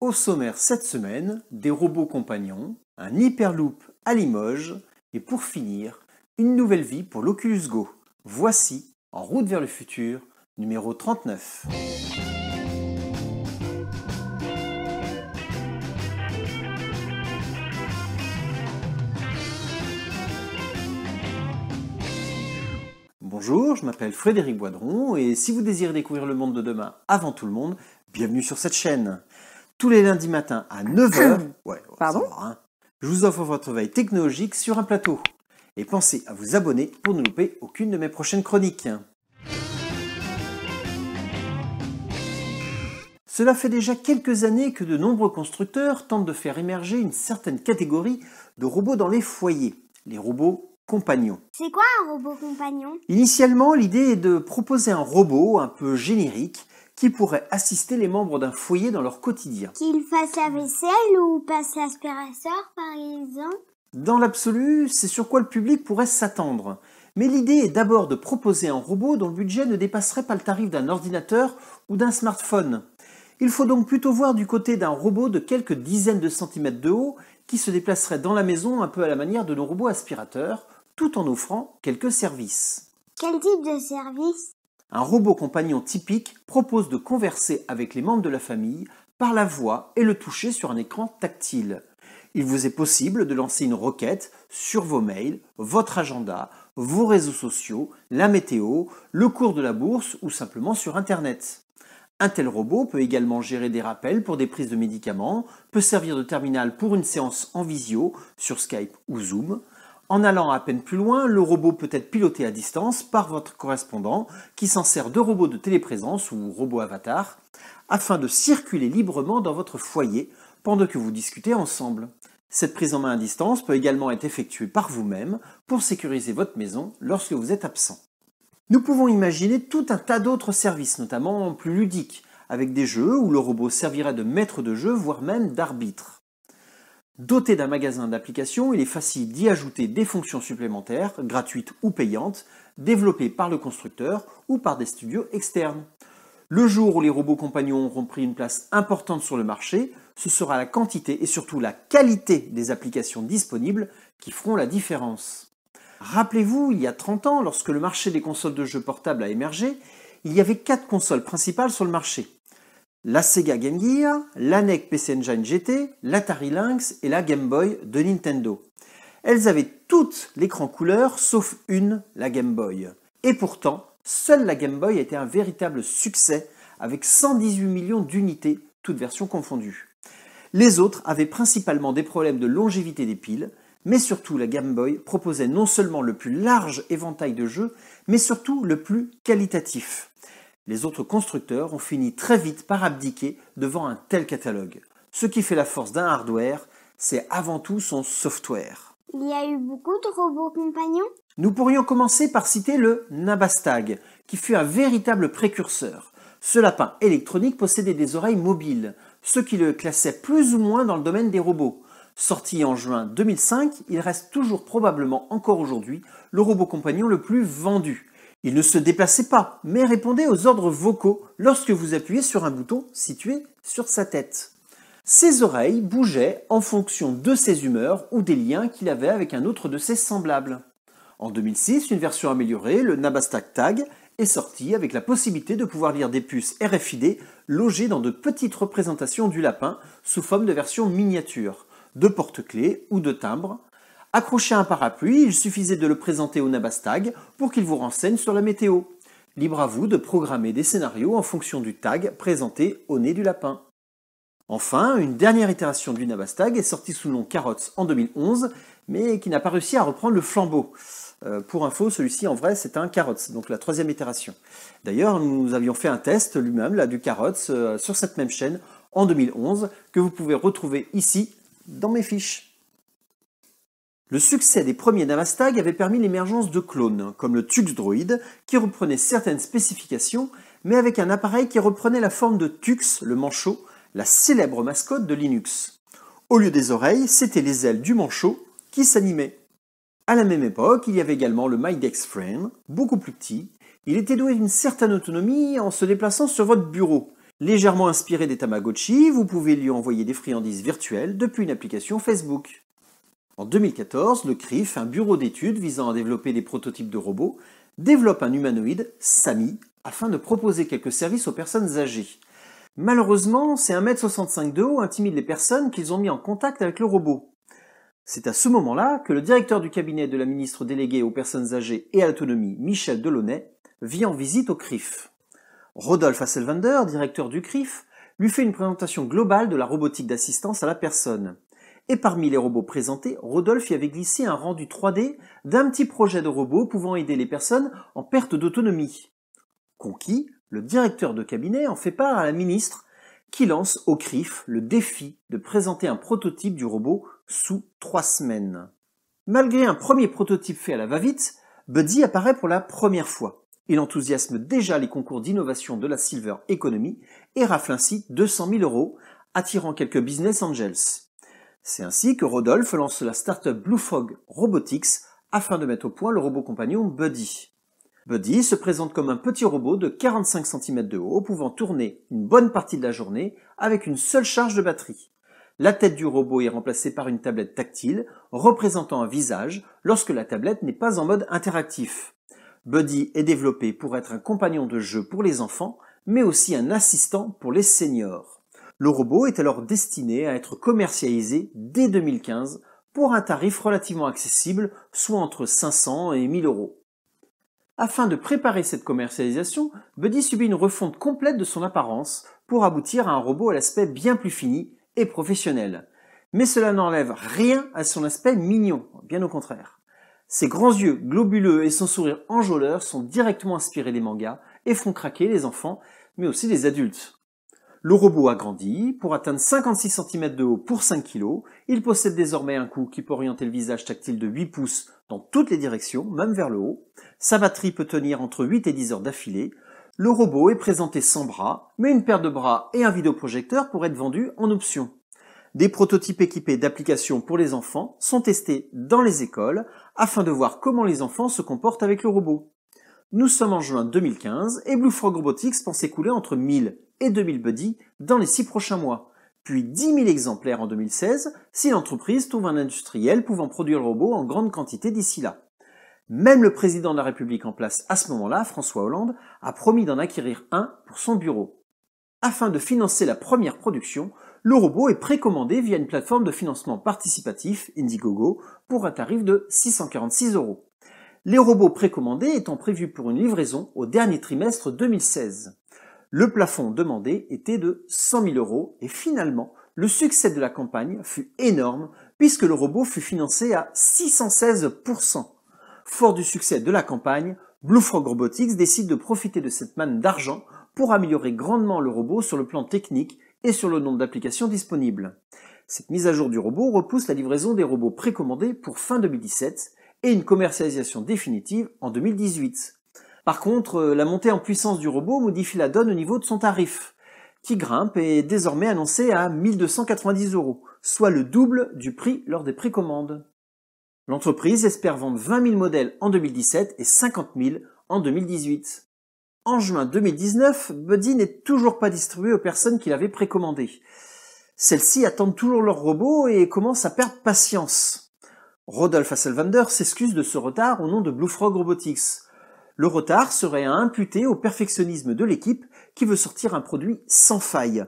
Au sommaire cette semaine, des robots compagnons, un hyperloop à Limoges et pour finir, une nouvelle vie pour l'Oculus Go. Voici En route vers le futur, numéro 39. Bonjour, je m'appelle Frédéric Boidron et si vous désirez découvrir le monde de demain avant tout le monde, bienvenue sur cette chaîne tous les lundis matins à 9h. Pardon hein. Je vous offre votre veille technologique sur un plateau. Et pensez à vous abonner pour ne louper aucune de mes prochaines chroniques. Cela fait déjà quelques années que de nombreux constructeurs tentent de faire émerger une certaine catégorie de robots dans les foyers, les robots compagnons. C'est quoi un robot compagnon Initialement, l'idée est de proposer un robot un peu générique qui pourrait assister les membres d'un foyer dans leur quotidien. Qu'ils fassent la vaisselle ou passent l'aspirateur, par exemple. Dans l'absolu, c'est sur quoi le public pourrait s'attendre. Mais l'idée est d'abord de proposer un robot dont le budget ne dépasserait pas le tarif d'un ordinateur ou d'un smartphone. Il faut donc plutôt voir du côté d'un robot de quelques dizaines de centimètres de haut qui se déplacerait dans la maison un peu à la manière de nos robots aspirateurs, tout en offrant quelques services. Quel type de service un robot compagnon typique propose de converser avec les membres de la famille par la voix et le toucher sur un écran tactile. Il vous est possible de lancer une requête sur vos mails, votre agenda, vos réseaux sociaux, la météo, le cours de la bourse ou simplement sur Internet. Un tel robot peut également gérer des rappels pour des prises de médicaments, peut servir de terminal pour une séance en visio sur Skype ou Zoom, en allant à peine plus loin, le robot peut être piloté à distance par votre correspondant qui s'en sert de robot de téléprésence ou robot avatar afin de circuler librement dans votre foyer pendant que vous discutez ensemble. Cette prise en main à distance peut également être effectuée par vous-même pour sécuriser votre maison lorsque vous êtes absent. Nous pouvons imaginer tout un tas d'autres services, notamment plus ludiques, avec des jeux où le robot servira de maître de jeu, voire même d'arbitre. Doté d'un magasin d'applications, il est facile d'y ajouter des fonctions supplémentaires, gratuites ou payantes, développées par le constructeur ou par des studios externes. Le jour où les robots compagnons auront pris une place importante sur le marché, ce sera la quantité et surtout la qualité des applications disponibles qui feront la différence. Rappelez-vous, il y a 30 ans, lorsque le marché des consoles de jeux portables a émergé, il y avait 4 consoles principales sur le marché la Sega Game Gear, la NEC PC Engine GT, l'Atari Lynx et la Game Boy de Nintendo. Elles avaient toutes l'écran couleur sauf une, la Game Boy. Et pourtant, seule la Game Boy était un véritable succès avec 118 millions d'unités, toutes versions confondues. Les autres avaient principalement des problèmes de longévité des piles, mais surtout la Game Boy proposait non seulement le plus large éventail de jeux, mais surtout le plus qualitatif. Les autres constructeurs ont fini très vite par abdiquer devant un tel catalogue. Ce qui fait la force d'un hardware, c'est avant tout son software. Il y a eu beaucoup de robots compagnons Nous pourrions commencer par citer le Nabastag, qui fut un véritable précurseur. Ce lapin électronique possédait des oreilles mobiles, ce qui le classait plus ou moins dans le domaine des robots. Sorti en juin 2005, il reste toujours probablement encore aujourd'hui le robot compagnon le plus vendu. Il ne se déplaçait pas, mais répondait aux ordres vocaux lorsque vous appuyez sur un bouton situé sur sa tête. Ses oreilles bougeaient en fonction de ses humeurs ou des liens qu'il avait avec un autre de ses semblables. En 2006, une version améliorée, le Nabastak Tag, est sortie avec la possibilité de pouvoir lire des puces RFID logées dans de petites représentations du lapin sous forme de version miniature, de porte-clés ou de timbres, Accroché à un parapluie, il suffisait de le présenter au Nabastag pour qu'il vous renseigne sur la météo. Libre à vous de programmer des scénarios en fonction du tag présenté au nez du lapin. Enfin, une dernière itération du Nabastag est sortie sous le nom Carrots en 2011, mais qui n'a pas réussi à reprendre le flambeau. Euh, pour info, celui-ci en vrai c'est un Carrots, donc la troisième itération. D'ailleurs, nous avions fait un test lui-même là du Carrots euh, sur cette même chaîne en 2011 que vous pouvez retrouver ici dans mes fiches. Le succès des premiers Navastag avait permis l'émergence de clones, comme le Tux Droid, qui reprenait certaines spécifications, mais avec un appareil qui reprenait la forme de Tux, le manchot, la célèbre mascotte de Linux. Au lieu des oreilles, c'était les ailes du manchot qui s'animaient. À la même époque, il y avait également le MyDex Frame, beaucoup plus petit. Il était doué d'une certaine autonomie en se déplaçant sur votre bureau. Légèrement inspiré des Tamagotchi, vous pouvez lui envoyer des friandises virtuelles depuis une application Facebook. En 2014, le CRIF, un bureau d'études visant à développer des prototypes de robots, développe un humanoïde, SAMI, afin de proposer quelques services aux personnes âgées. Malheureusement, ces 1m65 de haut intimide les personnes qu'ils ont mis en contact avec le robot. C'est à ce moment-là que le directeur du cabinet de la ministre déléguée aux personnes âgées et à l'autonomie, Michel Delaunay, vit en visite au CRIF. Rodolphe Hasselwander, directeur du CRIF, lui fait une présentation globale de la robotique d'assistance à la personne. Et parmi les robots présentés, Rodolphe y avait glissé un rendu 3D d'un petit projet de robot pouvant aider les personnes en perte d'autonomie. Conquis, le directeur de cabinet en fait part à la ministre qui lance au CRIF le défi de présenter un prototype du robot sous trois semaines. Malgré un premier prototype fait à la va-vite, Buddy apparaît pour la première fois. Il enthousiasme déjà les concours d'innovation de la Silver Economy et rafle ainsi 200 000 euros, attirant quelques business angels. C'est ainsi que Rodolphe lance la startup up Blue Robotics afin de mettre au point le robot compagnon Buddy. Buddy se présente comme un petit robot de 45 cm de haut pouvant tourner une bonne partie de la journée avec une seule charge de batterie. La tête du robot est remplacée par une tablette tactile représentant un visage lorsque la tablette n'est pas en mode interactif. Buddy est développé pour être un compagnon de jeu pour les enfants, mais aussi un assistant pour les seniors. Le robot est alors destiné à être commercialisé dès 2015 pour un tarif relativement accessible, soit entre 500 et 1000 euros. Afin de préparer cette commercialisation, Buddy subit une refonte complète de son apparence pour aboutir à un robot à l'aspect bien plus fini et professionnel. Mais cela n'enlève rien à son aspect mignon, bien au contraire. Ses grands yeux globuleux et son sourire enjôleur sont directement inspirés des mangas et font craquer les enfants, mais aussi les adultes. Le robot a grandi pour atteindre 56 cm de haut pour 5 kg. Il possède désormais un cou qui peut orienter le visage tactile de 8 pouces dans toutes les directions, même vers le haut. Sa batterie peut tenir entre 8 et 10 heures d'affilée. Le robot est présenté sans bras, mais une paire de bras et un vidéoprojecteur pourraient être vendus en option. Des prototypes équipés d'applications pour les enfants sont testés dans les écoles afin de voir comment les enfants se comportent avec le robot. Nous sommes en juin 2015 et Blue Frog Robotics pense écouler entre 1000 et 2000 buddies dans les six prochains mois, puis 10 000 exemplaires en 2016 si l'entreprise trouve un industriel pouvant produire le robot en grande quantité d'ici là. Même le président de la République en place à ce moment-là, François Hollande, a promis d'en acquérir un pour son bureau. Afin de financer la première production, le robot est précommandé via une plateforme de financement participatif, Indiegogo, pour un tarif de 646 euros. Les robots précommandés étant prévus pour une livraison au dernier trimestre 2016. Le plafond demandé était de 100 000 euros et finalement, le succès de la campagne fut énorme puisque le robot fut financé à 616%. Fort du succès de la campagne, Blue Frog Robotics décide de profiter de cette manne d'argent pour améliorer grandement le robot sur le plan technique et sur le nombre d'applications disponibles. Cette mise à jour du robot repousse la livraison des robots précommandés pour fin 2017 et une commercialisation définitive en 2018. Par contre, euh, la montée en puissance du robot modifie la donne au niveau de son tarif, qui grimpe et est désormais annoncé à 1290 euros, soit le double du prix lors des précommandes. L'entreprise espère vendre 20 000 modèles en 2017 et 50 000 en 2018. En juin 2019, Buddy n'est toujours pas distribué aux personnes qui l'avaient précommandé. Celles-ci attendent toujours leur robot et commencent à perdre patience. Rodolphe Asselwander s'excuse de ce retard au nom de Blue Frog Robotics, le retard serait à imputer au perfectionnisme de l'équipe qui veut sortir un produit sans faille.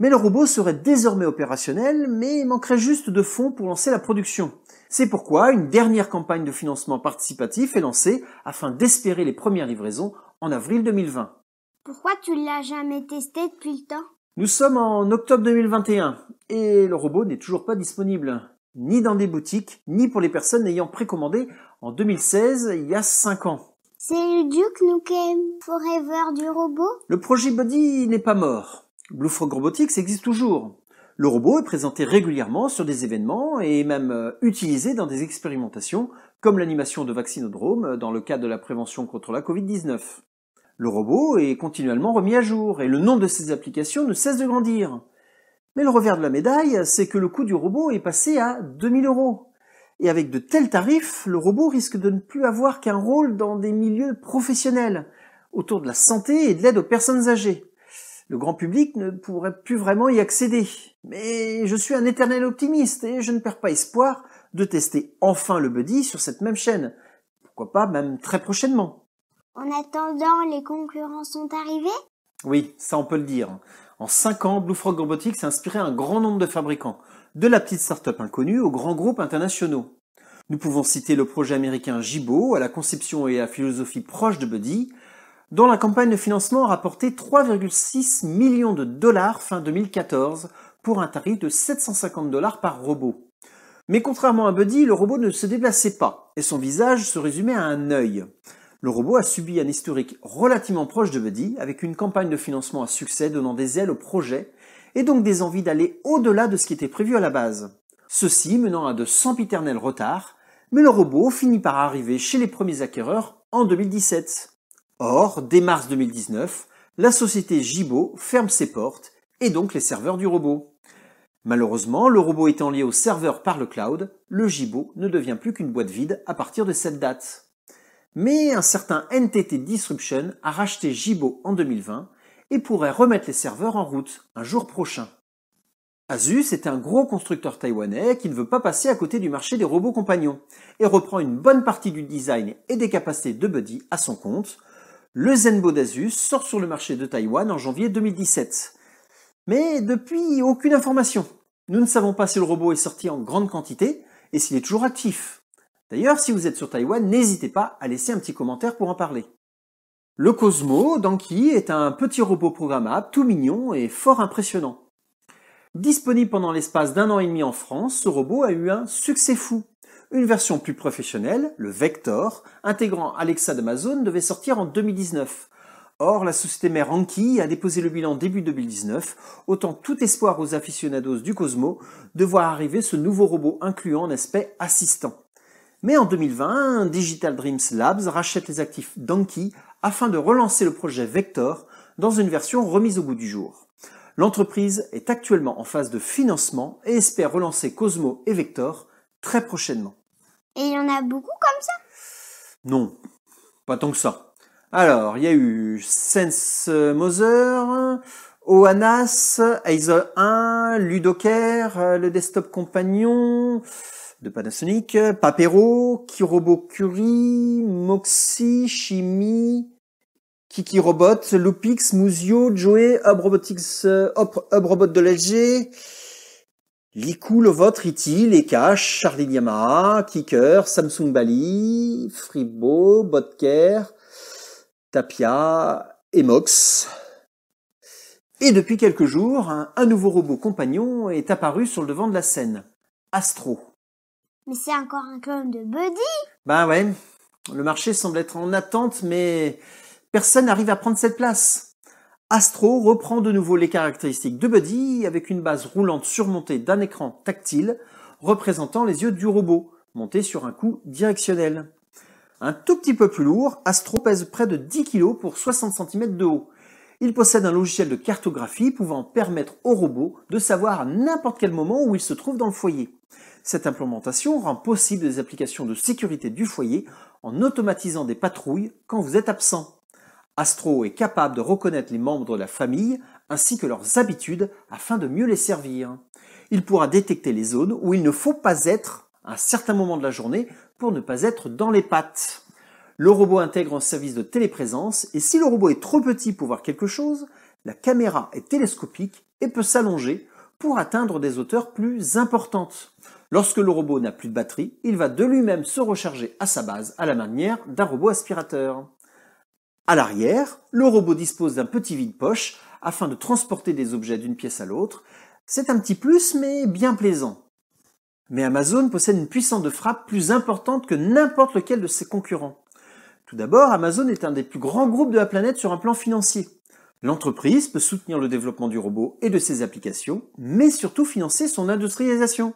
Mais le robot serait désormais opérationnel, mais manquerait juste de fonds pour lancer la production. C'est pourquoi une dernière campagne de financement participatif est lancée afin d'espérer les premières livraisons en avril 2020. Pourquoi tu l'as jamais testé depuis le temps Nous sommes en octobre 2021 et le robot n'est toujours pas disponible, ni dans des boutiques, ni pour les personnes ayant précommandé en 2016, il y a 5 ans. C'est le Duke Nukem Forever du robot Le projet Body n'est pas mort. Blue Frog Robotics existe toujours. Le robot est présenté régulièrement sur des événements et est même euh, utilisé dans des expérimentations comme l'animation de vaccinodrome dans le cadre de la prévention contre la Covid-19. Le robot est continuellement remis à jour et le nombre de ses applications ne cesse de grandir. Mais le revers de la médaille, c'est que le coût du robot est passé à 2000 euros. Et avec de tels tarifs, le robot risque de ne plus avoir qu'un rôle dans des milieux professionnels, autour de la santé et de l'aide aux personnes âgées. Le grand public ne pourrait plus vraiment y accéder. Mais je suis un éternel optimiste et je ne perds pas espoir de tester enfin le buddy sur cette même chaîne. Pourquoi pas même très prochainement. En attendant, les concurrents sont arrivés Oui, ça on peut le dire. En 5 ans, Blue Frog Robotics a inspiré un grand nombre de fabricants de la petite start-up inconnue aux grands groupes internationaux. Nous pouvons citer le projet américain Jibo, à la conception et à la philosophie proche de Buddy, dont la campagne de financement a rapporté 3,6 millions de dollars fin 2014 pour un tarif de 750 dollars par robot. Mais contrairement à Buddy, le robot ne se déplaçait pas et son visage se résumait à un œil. Le robot a subi un historique relativement proche de Buddy avec une campagne de financement à succès donnant des ailes au projet et donc des envies d'aller au-delà de ce qui était prévu à la base. Ceci menant à de sempiternels retards, mais le robot finit par arriver chez les premiers acquéreurs en 2017. Or, dès mars 2019, la société Jibo ferme ses portes et donc les serveurs du robot. Malheureusement, le robot étant lié au serveur par le cloud, le Gibo ne devient plus qu'une boîte vide à partir de cette date. Mais un certain NTT Disruption a racheté Jibo en 2020 et pourrait remettre les serveurs en route un jour prochain. Asus est un gros constructeur taïwanais qui ne veut pas passer à côté du marché des robots compagnons et reprend une bonne partie du design et des capacités de Buddy à son compte. Le Zenbo d'Asus sort sur le marché de Taïwan en janvier 2017. Mais depuis, aucune information. Nous ne savons pas si le robot est sorti en grande quantité et s'il est toujours actif. D'ailleurs, si vous êtes sur Taïwan, n'hésitez pas à laisser un petit commentaire pour en parler. Le Cosmo d'Anki est un petit robot programmable tout mignon et fort impressionnant. Disponible pendant l'espace d'un an et demi en France, ce robot a eu un succès fou. Une version plus professionnelle, le Vector, intégrant Alexa d'Amazon, devait sortir en 2019. Or, la société mère Anki a déposé le bilan début 2019, autant tout espoir aux aficionados du Cosmo de voir arriver ce nouveau robot incluant un aspect assistant. Mais en 2020, Digital Dreams Labs rachète les actifs d'Anki afin de relancer le projet Vector dans une version remise au goût du jour. L'entreprise est actuellement en phase de financement et espère relancer Cosmo et Vector très prochainement. Et il y en a beaucoup comme ça Non, pas tant que ça. Alors, il y a eu Sense Moser, Oanas, Hazel 1, Ludoker, le Desktop Compagnon de Panasonic, Papero, Kirobo Curie, Moxie, Chimie, Kiki Robot, Loopix, Muzio, Joey, Hub Robotics, euh, Hub Robot de LG, Liku, Lovot, Riti, e Lekash, Charlie Yamaha, Kicker, Samsung Bali, Fribo, Botker, Tapia, Emox. Et depuis quelques jours, un nouveau robot compagnon est apparu sur le devant de la scène, Astro. Mais c'est encore un clone de Buddy Bah ouais, le marché semble être en attente, mais Personne n'arrive à prendre cette place. Astro reprend de nouveau les caractéristiques de Buddy avec une base roulante surmontée d'un écran tactile représentant les yeux du robot, monté sur un coup directionnel. Un tout petit peu plus lourd, Astro pèse près de 10 kg pour 60 cm de haut. Il possède un logiciel de cartographie pouvant permettre au robot de savoir à n'importe quel moment où il se trouve dans le foyer. Cette implémentation rend possible des applications de sécurité du foyer en automatisant des patrouilles quand vous êtes absent. Astro est capable de reconnaître les membres de la famille ainsi que leurs habitudes afin de mieux les servir. Il pourra détecter les zones où il ne faut pas être à un certain moment de la journée pour ne pas être dans les pattes. Le robot intègre un service de téléprésence et si le robot est trop petit pour voir quelque chose, la caméra est télescopique et peut s'allonger pour atteindre des hauteurs plus importantes. Lorsque le robot n'a plus de batterie, il va de lui-même se recharger à sa base à la manière d'un robot aspirateur. À l'arrière, le robot dispose d'un petit vide-poche afin de transporter des objets d'une pièce à l'autre. C'est un petit plus, mais bien plaisant. Mais Amazon possède une puissance de frappe plus importante que n'importe lequel de ses concurrents. Tout d'abord, Amazon est un des plus grands groupes de la planète sur un plan financier. L'entreprise peut soutenir le développement du robot et de ses applications, mais surtout financer son industrialisation.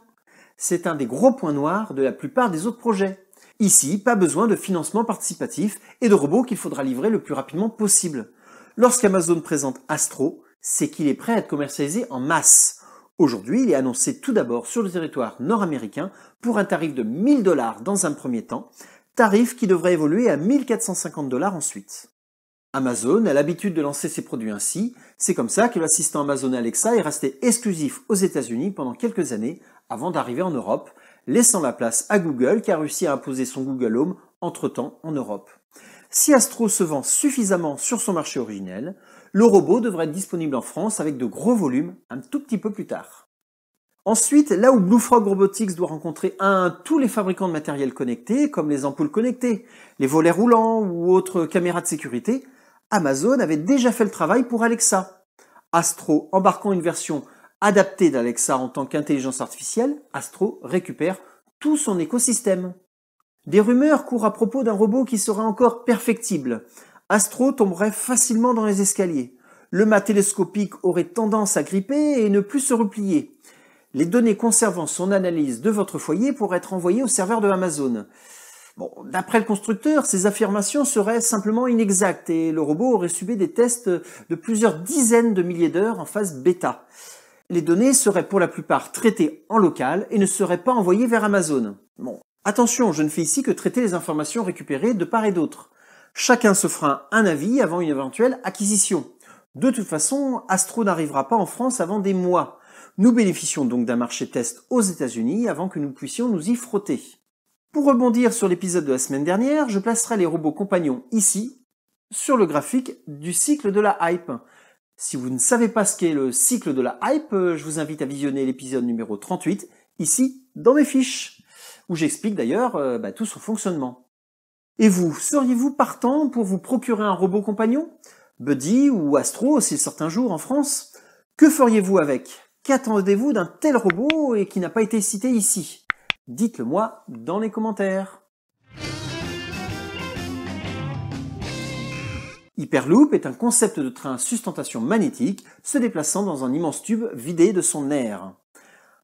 C'est un des gros points noirs de la plupart des autres projets. Ici, pas besoin de financement participatif et de robots qu'il faudra livrer le plus rapidement possible. Lorsqu'Amazon présente Astro, c'est qu'il est prêt à être commercialisé en masse. Aujourd'hui, il est annoncé tout d'abord sur le territoire nord-américain pour un tarif de 1000 dollars dans un premier temps, tarif qui devrait évoluer à 1450 dollars ensuite. Amazon a l'habitude de lancer ses produits ainsi, c'est comme ça que l'assistant Amazon Alexa est resté exclusif aux États-Unis pendant quelques années avant d'arriver en Europe laissant la place à Google qui a réussi à imposer son Google Home entre-temps en Europe. Si Astro se vend suffisamment sur son marché originel, le robot devrait être disponible en France avec de gros volumes un tout petit peu plus tard. Ensuite, là où Blue Frog Robotics doit rencontrer un tous les fabricants de matériel connecté, comme les ampoules connectées, les volets roulants ou autres caméras de sécurité, Amazon avait déjà fait le travail pour Alexa. Astro embarquant une version adapté d'Alexa en tant qu'intelligence artificielle, Astro récupère tout son écosystème. Des rumeurs courent à propos d'un robot qui serait encore perfectible. Astro tomberait facilement dans les escaliers. Le mât télescopique aurait tendance à gripper et ne plus se replier. Les données conservant son analyse de votre foyer pourraient être envoyées au serveur de Amazon. Bon, d'après le constructeur, ces affirmations seraient simplement inexactes et le robot aurait subi des tests de plusieurs dizaines de milliers d'heures en phase bêta les données seraient pour la plupart traitées en local et ne seraient pas envoyées vers Amazon. Bon, attention, je ne fais ici que traiter les informations récupérées de part et d'autre. Chacun se fera un avis avant une éventuelle acquisition. De toute façon, Astro n'arrivera pas en France avant des mois. Nous bénéficions donc d'un marché test aux États-Unis avant que nous puissions nous y frotter. Pour rebondir sur l'épisode de la semaine dernière, je placerai les robots compagnons ici, sur le graphique du cycle de la hype. Si vous ne savez pas ce qu'est le cycle de la hype, euh, je vous invite à visionner l'épisode numéro 38, ici, dans mes fiches, où j'explique d'ailleurs euh, bah, tout son fonctionnement. Et vous, seriez-vous partant pour vous procurer un robot compagnon Buddy ou Astro, s'il sort un jour en France Que feriez-vous avec Qu'attendez-vous d'un tel robot et qui n'a pas été cité ici Dites-le moi dans les commentaires. Hyperloop est un concept de train à sustentation magnétique se déplaçant dans un immense tube vidé de son air.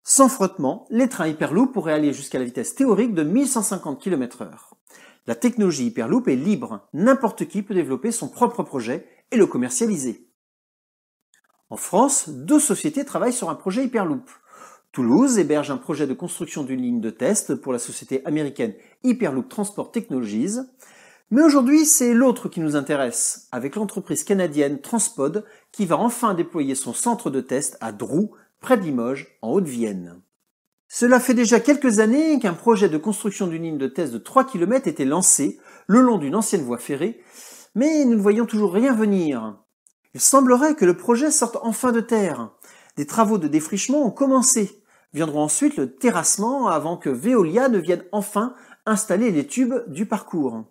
Sans frottement, les trains Hyperloop pourraient aller jusqu'à la vitesse théorique de 1150 km/h. La technologie Hyperloop est libre, n'importe qui peut développer son propre projet et le commercialiser. En France, deux sociétés travaillent sur un projet Hyperloop. Toulouse héberge un projet de construction d'une ligne de test pour la société américaine Hyperloop Transport Technologies. Mais aujourd'hui, c'est l'autre qui nous intéresse, avec l'entreprise canadienne Transpod, qui va enfin déployer son centre de test à Drou, près de Limoges, en Haute-Vienne. Cela fait déjà quelques années qu'un projet de construction d'une ligne de test de 3 km était lancé, le long d'une ancienne voie ferrée, mais nous ne voyons toujours rien venir. Il semblerait que le projet sorte enfin de terre. Des travaux de défrichement ont commencé. Viendront ensuite le terrassement avant que Veolia ne vienne enfin installer les tubes du parcours.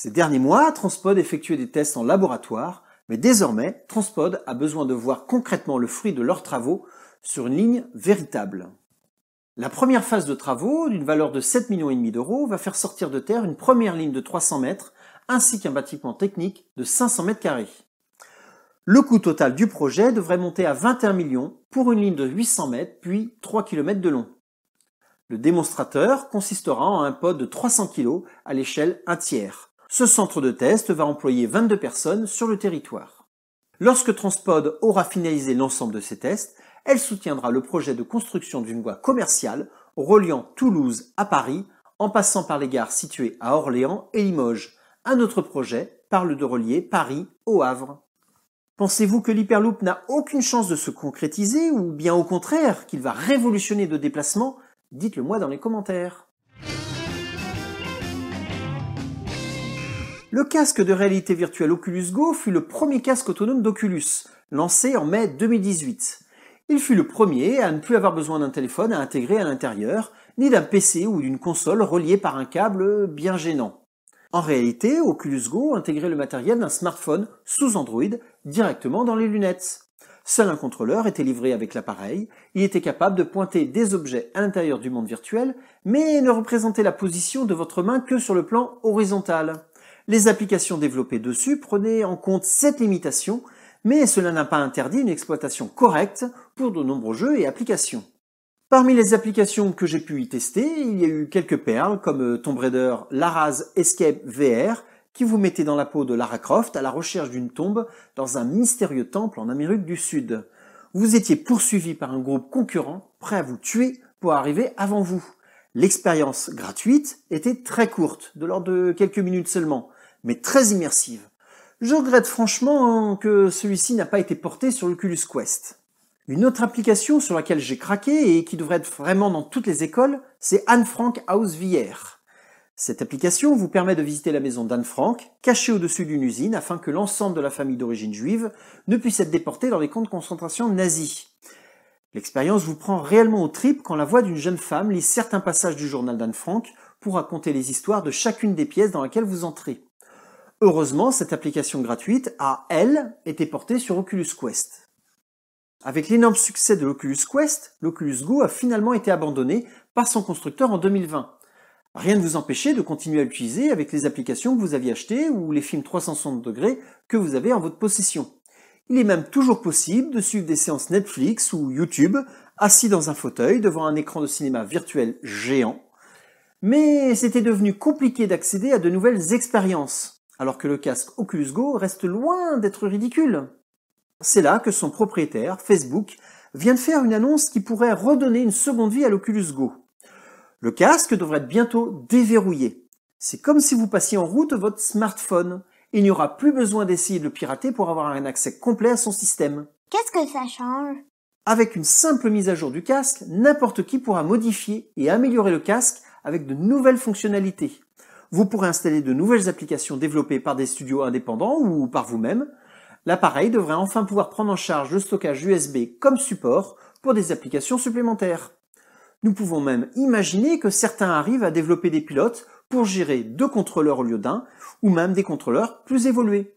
Ces derniers mois, Transpod effectuait des tests en laboratoire, mais désormais, Transpod a besoin de voir concrètement le fruit de leurs travaux sur une ligne véritable. La première phase de travaux, d'une valeur de 7,5 millions d'euros, va faire sortir de terre une première ligne de 300 mètres, ainsi qu'un bâtiment technique de 500 mètres carrés. Le coût total du projet devrait monter à 21 millions pour une ligne de 800 mètres, puis 3 km de long. Le démonstrateur consistera en un pod de 300 kg à l'échelle 1 tiers. Ce centre de test va employer 22 personnes sur le territoire. Lorsque Transpod aura finalisé l'ensemble de ses tests, elle soutiendra le projet de construction d'une voie commerciale reliant Toulouse à Paris en passant par les gares situées à Orléans et Limoges. Un autre projet parle de relier Paris au Havre. Pensez-vous que l'Hyperloop n'a aucune chance de se concrétiser ou bien au contraire qu'il va révolutionner de déplacement Dites-le moi dans les commentaires. Le casque de réalité virtuelle Oculus Go fut le premier casque autonome d'Oculus, lancé en mai 2018. Il fut le premier à ne plus avoir besoin d'un téléphone à intégrer à l'intérieur, ni d'un PC ou d'une console reliée par un câble bien gênant. En réalité, Oculus Go intégrait le matériel d'un smartphone sous Android directement dans les lunettes. Seul un contrôleur était livré avec l'appareil, il était capable de pointer des objets à l'intérieur du monde virtuel, mais ne représentait la position de votre main que sur le plan horizontal les applications développées dessus prenaient en compte cette limitation, mais cela n'a pas interdit une exploitation correcte pour de nombreux jeux et applications. Parmi les applications que j'ai pu y tester, il y a eu quelques perles comme euh, Tomb Raider Lara's Escape VR, qui vous mettait dans la peau de Lara Croft à la recherche d'une tombe dans un mystérieux temple en Amérique du Sud. Vous étiez poursuivi par un groupe concurrent prêt à vous tuer pour arriver avant vous. L'expérience gratuite était très courte, de l'ordre de quelques minutes seulement, mais très immersive. Je regrette franchement hein, que celui-ci n'a pas été porté sur l'Oculus Quest. Une autre application sur laquelle j'ai craqué et qui devrait être vraiment dans toutes les écoles, c'est Anne Frank House VR. Cette application vous permet de visiter la maison d'Anne Frank, cachée au-dessus d'une usine, afin que l'ensemble de la famille d'origine juive ne puisse être déportée dans les camps de concentration nazis. L'expérience vous prend réellement aux tripes quand la voix d'une jeune femme lit certains passages du journal d'Anne Frank pour raconter les histoires de chacune des pièces dans lesquelles vous entrez. Heureusement, cette application gratuite a, elle, été portée sur Oculus Quest. Avec l'énorme succès de l'Oculus Quest, l'Oculus Go a finalement été abandonné par son constructeur en 2020. Rien ne vous empêchait de continuer à l'utiliser avec les applications que vous aviez achetées ou les films 360 degrés que vous avez en votre possession. Il est même toujours possible de suivre des séances Netflix ou YouTube assis dans un fauteuil devant un écran de cinéma virtuel géant. Mais c'était devenu compliqué d'accéder à de nouvelles expériences alors que le casque Oculus Go reste loin d'être ridicule. C'est là que son propriétaire, Facebook, vient de faire une annonce qui pourrait redonner une seconde vie à l'Oculus Go. Le casque devrait être bientôt déverrouillé. C'est comme si vous passiez en route votre smartphone. Il n'y aura plus besoin d'essayer de le pirater pour avoir un accès complet à son système. Qu'est-ce que ça change Avec une simple mise à jour du casque, n'importe qui pourra modifier et améliorer le casque avec de nouvelles fonctionnalités vous pourrez installer de nouvelles applications développées par des studios indépendants ou par vous-même. L'appareil devrait enfin pouvoir prendre en charge le stockage USB comme support pour des applications supplémentaires. Nous pouvons même imaginer que certains arrivent à développer des pilotes pour gérer deux contrôleurs au lieu d'un, ou même des contrôleurs plus évolués.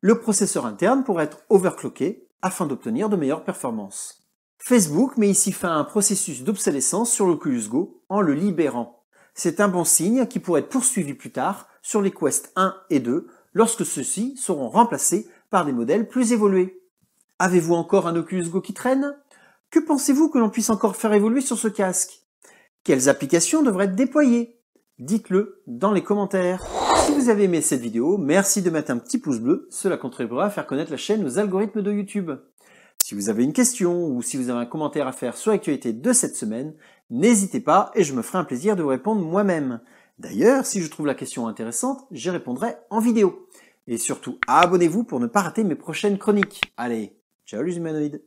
Le processeur interne pourrait être overclocké afin d'obtenir de meilleures performances. Facebook met ici fin à un processus d'obsolescence sur l'Oculus Go en le libérant. C'est un bon signe qui pourrait être poursuivi plus tard sur les Quests 1 et 2 lorsque ceux-ci seront remplacés par des modèles plus évolués. Avez-vous encore un Oculus Go qui traîne Que pensez-vous que l'on puisse encore faire évoluer sur ce casque Quelles applications devraient être déployées Dites-le dans les commentaires. Si vous avez aimé cette vidéo, merci de mettre un petit pouce bleu, cela contribuera à faire connaître la chaîne aux algorithmes de YouTube. Si vous avez une question ou si vous avez un commentaire à faire sur l'actualité de cette semaine, n'hésitez pas et je me ferai un plaisir de vous répondre moi-même. D'ailleurs, si je trouve la question intéressante, j'y répondrai en vidéo. Et surtout, abonnez-vous pour ne pas rater mes prochaines chroniques. Allez, ciao les humanoïdes